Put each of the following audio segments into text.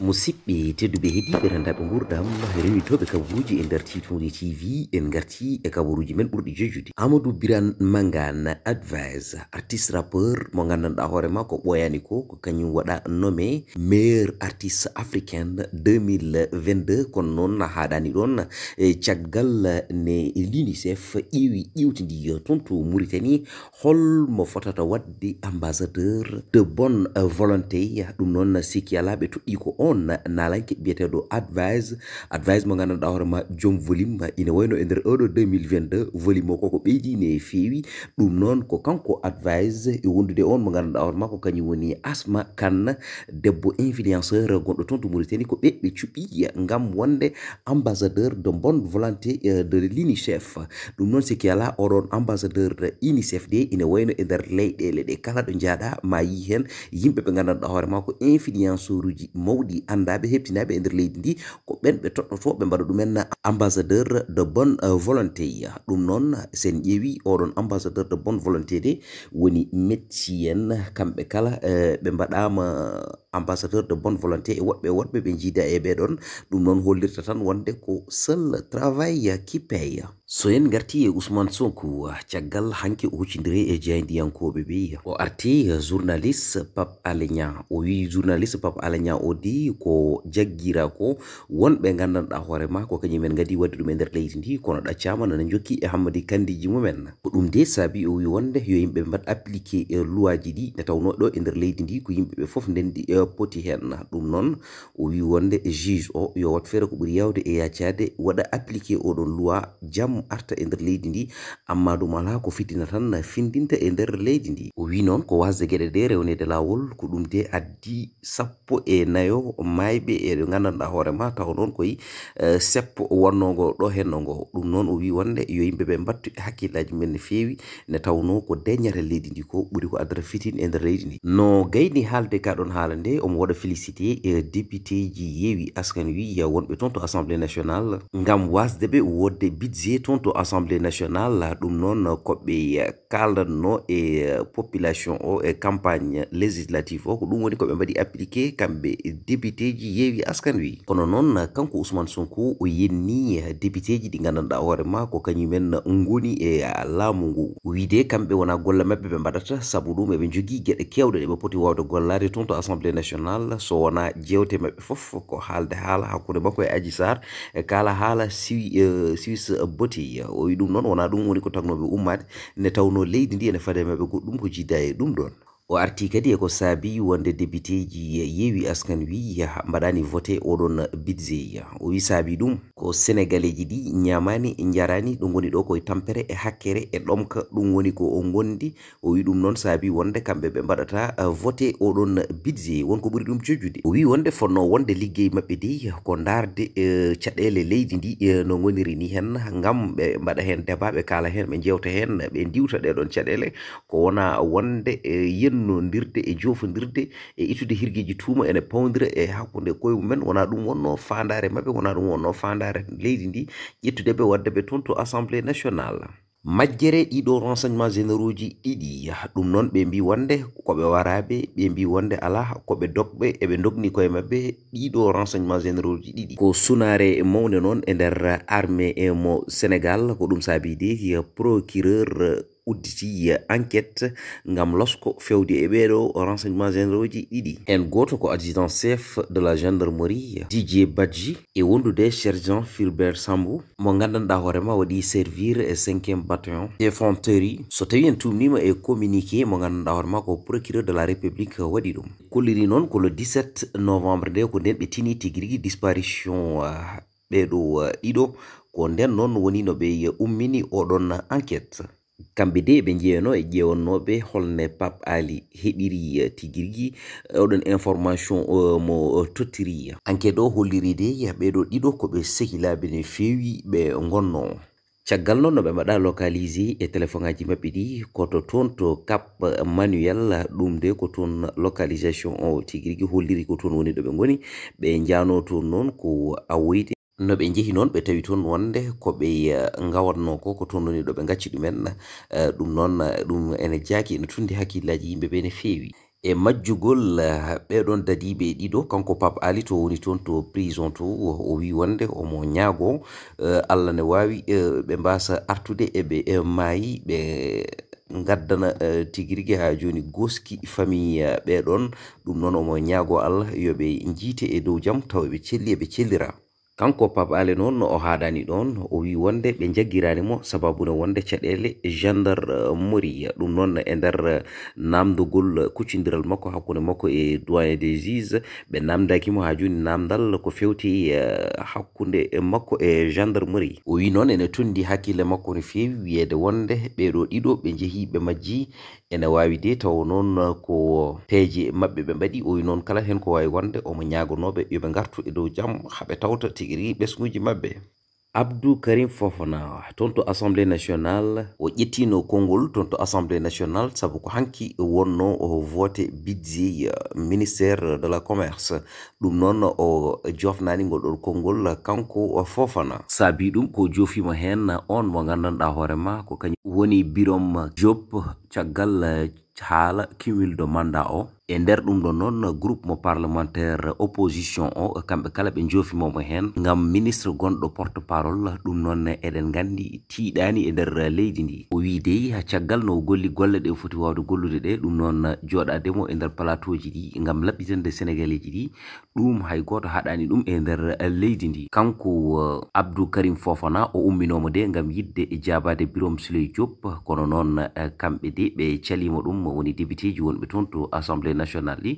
musidɓe tedduɓe heeɗiɓe rendaɓe gurdam rewitoɓe kabaruji e nder titode tv en garti e kabaruji men ɓurɗi jojude amadou biran mangan advise artiste rappeur mo gandanɗa hoore ma ko ɓoyani ko ko kañum waɗa nomé meilleur artiste africain 2022 kono noon haɗani ɗon e caggal ne l'unicef ƴiwi ƴiwtidi toon to muritani holmo fotata wadde ambassadeur de bonne volonté ɗum noon sikki alaɓe toɗɗi ko on nalanke biyeteɗo advise advise mo gandanɗa hoorema joom volume ina wayno e nder eɗo 2022 volume o koko ɓeyɗine e fewi ɗum noon ko kanko advise e wondude on mo gandanɗa hoorema ko kañum woni asma kanna debbo influenceur gonɗo toon to mauritani ko ɓeɓɓe cuɓi gam wonde ambassadeur de bonne volonté euh, de l'unicef ɗum noon siki ala oɗon ambassadeur unicef de ina wayno e nder leyɗele ɗe kala ɗo jaaɗa ma yi hen yimɓe ɓe gandanɗa hoorema ko influenceur uji mawɗi leydi anda ɓe heptinaɓe e nder leydi ndi ko ɓen ɓe toɗɗoto ɓe mbaɗa ɗumen ambassadeur de bonne volonté ɗum noon sen ƴeewi oɗon ambassadeur de bonne volonté de woni métier en kamɓe kala eh, ɓe mbaɗama ambassadeur de bonne volonté e woɓɓe woɗɓe ɓe jiida e ɓeɗon ɗum noon hollirta tan wonde ko seul travail qui paye so en garti e ousmane sonko caggal hanke o huccidiri e jeyndiyankoɓe ɓe o arti journaliste pap alegna o wi journaliste pap alegna o di ko jaggira ko wonɓe gandanɗa hoorema ko kañumen gadi wadde ɗum e nder leydi ndi kono ɗaccama nana jokki e hammadi kandiji mumen ko ɗum de saabi o wi wonde yo yimɓe mbat appliqué e loi ji ɗi nde tawno ɗo e nder leydi ndi ko yimɓeɓe foof ndendi e poti hena ɗum noon o wi wonde juge o yo wat feere ko ɓuri yawde e yaccade waɗa appliqué oɗon loi jam arta e nder leydi ndi amma ɗum ala ko fitina tan findinta e nder leydi ndi o wi noon ko wasde geɗe de rewnede lawol ko ɗum de addi sappo e nayo mayɓe eɗe gandanɗa hoorema taw noon koye eh, seppo wonnongo ɗo henno ngo ɗum noon o wi wonde yo yimɓeɓe mbattu e hakkillaji men ne fewi ne tawno ko deñata leydi ndi ko ɓuri ko addata fitin e nder leydi ndi no gayni haalde kaɗon haala nde omo waɗa félicité e député ji yewi askan wi ya wonɓe toon to assemblée national ngam wasde ɓe wodde budgé toon to assemblée national ɗum noon koɓe kalanno e population o e campagne législative o ko ɗum woni koɓe mbaɗi appliqué kamɓe député ji yewi askan wi kono noon kanko ousmane sonko o yenni député ji ɗi gandanɗa hoore ma ko kañumen goni e laamu ngu wiide kamɓe wona golle mabɓe ɓe mbaɗata saabu ɗum eɓe jogui gueɗe kewɗe ɗeɓe poti wawde gollade toon to assemblé international so wona jewte maɓɓe fof ko haalde haala hakkude makko e aji sar e kala haala e, suisse boti o wi ɗum noon wona ɗum woni ko tagnoɓe ummade nde tawno leydi ndi ene fade maɓɓe goɗɗum ko jidda e ɗum ɗon o arti kadi eko saabi wonde députéji e yewi askan wi mbaɗani voté oɗon bidze o wi saabi ɗum ko sénégaléji ɗi ñamani jarani ɗo goni ɗo koye tampere e hakkere e ɗomka ɗum woni ko o gondi o wi ɗum noon saabi wonde kamɓe ɓe mbaɗata voté oɗon bidze wonko ɓuuri ɗum jojjude o wi wonde fonno wonde ligguey mabɓe dey ko darde caɗele leydi ndi e, no goniri ni hen gam ɓe mbaɗa hen débat ɓe kala hen ɓe jewta hen ɓe diwta ɗeɗon caɗele ko wona wonde e, yen fennondirde e jofodirde e ittude hirgiji tuuma ene pawdira e hakkunde koye mumen wona ɗum wonno fandare maɓɓe wona ɗum wonno fandare leydi ndi ƴettudeɓe waddeɓe toon to assemblé national majjere ɗiɗo renseignement généraux ji ɗiɗi ɗum noon ɓe mbi wonde koɓe waraɓe ɓe mbi wonde ala koɓe dokɓe eɓe dogni koye mabɓe ɗiɗo renseignement généraux ji ɗiɗi ko sunare mawne noon e nder armé mo sénégal ko ɗum saabi deki procureur udditi enquête ngam losko fewdi e ɓeɗo renseignement généraux didi en goto ko adjudant chef de la gendarmerie dj badji e wondude sergent Philbert sambou mo gandanɗa hoorema wadi servir e 5e bataillon fonterie so tawi en tumnima e communiqué mo gandanɗa ko procureur de la république wadi dum kolliri non ko le 17 novembre de ko tini Tigri disparition Ido, ah, ah, Ido, ko non non woni no be ummini odon enquête kamɓe de ɓe jeeno e ƴewannoɓe holne pape ali heɓiri e, tigirgi e, oɗon information e, mo tottiri enquête o holliri de ya ɓeɗo ɗiɗo koɓe sehilaɓe no fewi ɓe gonno caggal noon no ɓe mbaɗa localisé e téléphone ŋaji maɓɓe ɗi koto toon to cap manuel ɗum de ko toon localisation o tigirigui holliri ko toon woni ɗo ɓe goni ɓe jano toon noon ko awoyde no ɓe jehi noon ɓe tawi toon wonde ko ɓe eh, gawatno ko ko toonnoni ɗo ɓe gacci ɗumen eh, ɗum noon eh, ɗum ene jaaki ene tundi hakkillaji yimɓeɓe ne feewi e majjugol ɓeɗon dadiɓe ɗiɗo kanko pape ali to woni toon to prison to o wi wonde omo ñaago allah ne wawi ɓe mbasa artude eɓe e maayi ɓe gaddana tigui rigui ha joni goski famille ɓeɗon ɗum noon omo ñaago allah yoɓe jiite e dow jaam tawa ɓe celli eɓe cellira kanko paɓale noon no o haɗani ɗon o wi wonde ɓe jaggirani mo sababu no wonde caɗele gendar morie ɗum noon e nder namdugol kuccidiral makko hakkunde makko e doyen des juges ɓe namdakimo ha joni namdal ko fewti eh, hakkunde makko e gendar morie o wi noon ene tondi hakkille makko no fewi wiyede wonde ɓeɗo ɗiɗo ɓe jeehi ɓe majji ene wawi de taw noon ko peeje mabɓe ɓe mbaɗi o wi noon kala hen ko wawi wonde omo ñagonoɓe yoɓe gartu e dow jaam haɓe tawta sigiri ɓesguji maɓɓe abdou karim fofanawa toon to assemblée national o ƴettino konngol toon to assemblée national sabu ko hanki wonno o voté bidzi euh, ministére de la commerce ɗum noon o jofnani ngol ɗon konngol kanko fofana saabi ɗum ko joofima heen on mo nganndanɗa hoore ma ko kañum woni birom jop caggal euh, haala kimilɗo mandat o e nder ɗum ɗo noon groupe mo parlementaire opposition o kamɓe kala ɓe jofimomo hen gam ministre gonɗo porte parole ɗum noon eɗen gandi tiiɗani e nder leydi ndi o wi dey ha caggal no golli golle ɗe foti wawde gollude ɗe ɗum noon joɗademo e nder plateauji ɗi gam laɓɓitande sénégal iji ɗi ɗum hay goto haɗani ɗum e nder leydi ndi kanko eh, abdou karim fofana o umminomo de gam yidde e jabade birom souley diop kono noon eh, kamɓe de ɓe calimo ɗum woni député ji wonɓe toon to assemblé national ɗi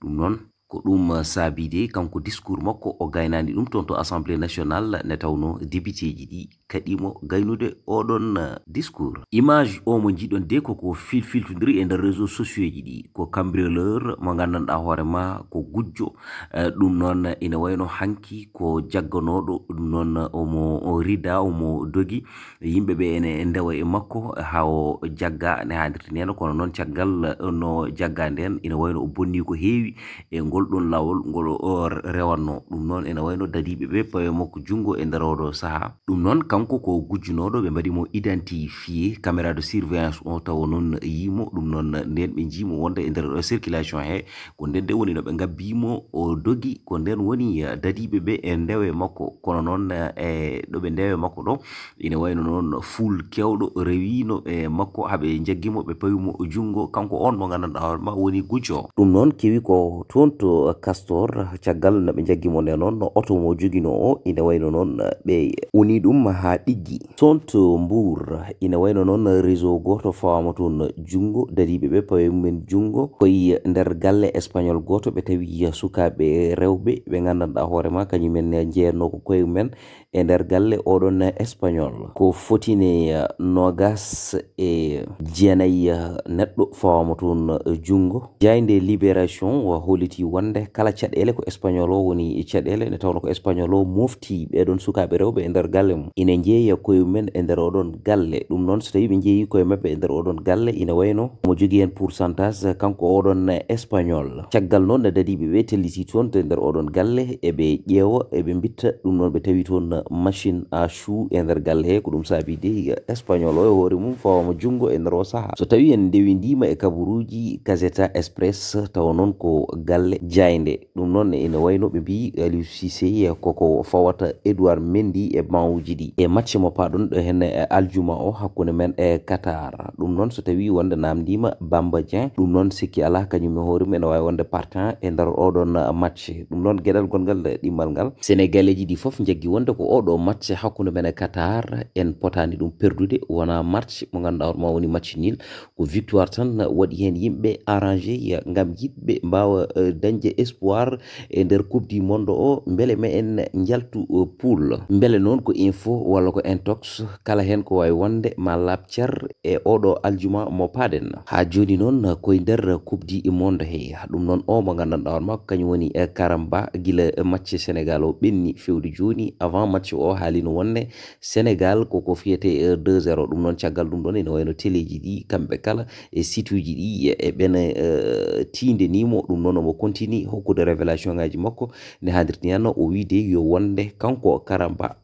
ɗum noon ko ɗum euh, saabide kanko discours makko o gaynani ɗum toon to assemblé national ne tawno débitéji ɗi kadimo gaynude oɗon euh, discours image omo jiɗon de koko filfiltodiri e nder réseau sociau ji ɗi ko cambrioleur mo gandanɗa hoorema ko gujjo euh, ɗum noon ina wayno hanki ko jagganoɗo ɗum noon omo rida omo dogui yimɓeɓe ene dewa e makko ha o jagga ne hadirtinena kono noon caggal no jagga nden ina wayno o bonni ko heewi e ngol lawol ɗon lawol ngol rewanno ɗum noon ene wayno dadiɓe ɓe pawe makko junngo e nder oɗo saha ɗum noon kanko ko gujjunoɗo ɓe mbaɗimo identifié caméra de surveillance o taw noon yimo ɗum noon nden ɓe jimo wonda e nder circulation he ko nden nde woni no ɓe gabbimo o dogi ko nden woni dadiɓe ɓe e ndewe makko kono noon e ɗoɓe ndewe makko ɗo ene wayno noon ful kewɗo rewino e makko haaɓe jaggimo ɓe pawimo junngo kanko on mo gandanɗa hoorema woni gujjo ɗum noon kewi ko toon to castor caggal no ɓe jaggimo nde noon no auto mo jogino o ina wayno noon ɓe woni ɗum ha ɗiggi sont mbour ina wayno noon réseau goto fawama toon junngo dariɓeɓe pawe mumen junngo koye nder galle espagnol goto ɓe tawi sukaɓe rewɓe ɓe gandanɗa hoorema kañumen jeyatno ko koye mumen e nder galle oɗon espagnol ko fotine nogas e jeenayi neɗɗo fawama toon junngo jaynde libération holiti wonde kala caɗele ko espagnol o woni caɗele nde tawno ko espagnol o mofti ɓeɗon sukaɓe rewɓe e nder galle mum ina jeeya e koyemumen e nder oɗon galle ɗum noon so tawi ɓe jeeyi koye mabɓe e nder oɗon galle ina wayno mo jogui hen pourcentage kanko oɗon espagnol caggal noon ne dadiɓeɓe tellisi toon e nder oɗon galle eɓe ƴeewa eɓe bitta ɗum noon ɓe tawi toon machine a chou e nder galle he ko ɗum saabi dey espagnol o e hoore mum fawamo junggo e nder o saaha so tawi en dewidima e kabaruji caseta express taw noon ko galle jaynde ɗum noon ene wayno ɓe mbi aliou sisé e koko fawata édoird mendi e mawuji ɗi e matche mo paɗon ɗo hen e aljuma o hakkunde men e qatar ɗum noon so tawi wonde namdima bamba dien ɗum noon sikki ala kañum e hoore mum ene wawi wonde partant e nder oɗon matche ɗum noon gueɗel gonngal e ɗimmal ngal sénégal eji ɗi foof jaggui wonde ko oɗo matche hakkunde men e qatar en potani ɗum perdude wona matche mo ganduɗa oɗoma woni matche nil ko victoire tan waɗi hen yimɓe arrangé gam yiɗɓe mbawa euh, dañ dañde espoir e nder coupe du monde o beele me en jaltu uh, pool beele noon ko info walla ko intox kala hen ko wawi wonde ma labthiar e oɗo aljuma mo paden ha joni noon koye nder coupe du monde he ɗum noon o mo gandanɗa hoore makko kañum woni uh, karamba guila uh, match e sénégal o ɓenni fewdi joni avant match o haalino wonde sénégal koko fiyete 2 0 ɗum noon caggal ɗum ɗon ene wayno téléji ɗi kamɓe kala e site uji ɗi e ɓene tiinde nimo ɗum noon omo continu tini hokkude révélation ngaji makko nde hadirtiyanno o wiide yo wonde kanko karamba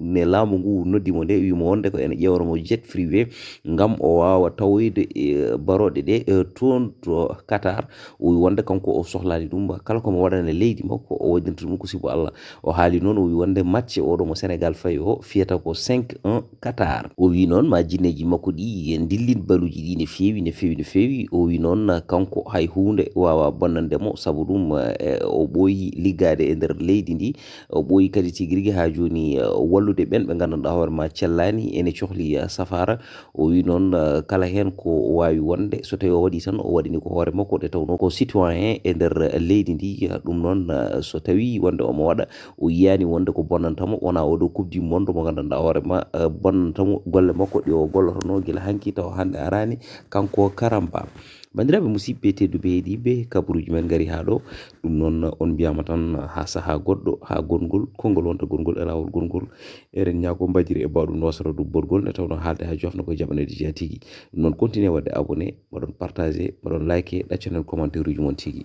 ne laamu ngu noddimo nde wimo wonde ko ene ƴewromo jet privé ngam o wawa tawoyde e, baroɗe ɗe e, toon to qatar o wi wonde kanko o sohlani ɗum kala komo waɗane leydi makko o waddinta ɗum ko sibo allah o haali noon o wi wonde matche oɗo mo sénégal fayi o fiyata ko 5 1 qatar o wi noon ma jinneji makko ɗi en dillin baluji ɗi ne fewi ne fewi ne fewi o wi noon kanko hay hunde wawa bonnandemo saabu ɗum e, o ɓooyi liggade e nder leydi ndi o ɓooyi kadi tigui rigui ha joni e, wallude ɓen ɓe gandanɗa hoorema cellani ene cohli e, safara o wi noon kala hen ko wawi wonde so tawi o waɗi tan o waɗini ko hoore makko nde tawno ko citoyen e nder leydi ndi ɗum noon so tawi wonde omo waɗa o yiyani wonde ko bonnantamo wona oɗo kubdi mondo mo gandanɗa hoorema wonnon tan golle makko ɗi o gollotono gila hanki taw hande arani kanko karamba bandiraɓe musibɓe tedduɓe heediɓe kabaruji men gari ha ɗo ɗum noon on mbiyama tan ha saaha goɗɗo ha gongol kongol wonta gongol e lawol gongol eɗen ñako mbajiri e bawɗum nosoro ɗum borgol nde tawno haalde ha jofno koye jaɓane déjà tigui ɗum noon continue wadde abonné mbaɗon partagé mbaɗon like ɗaccanen commentaire uji mon tigui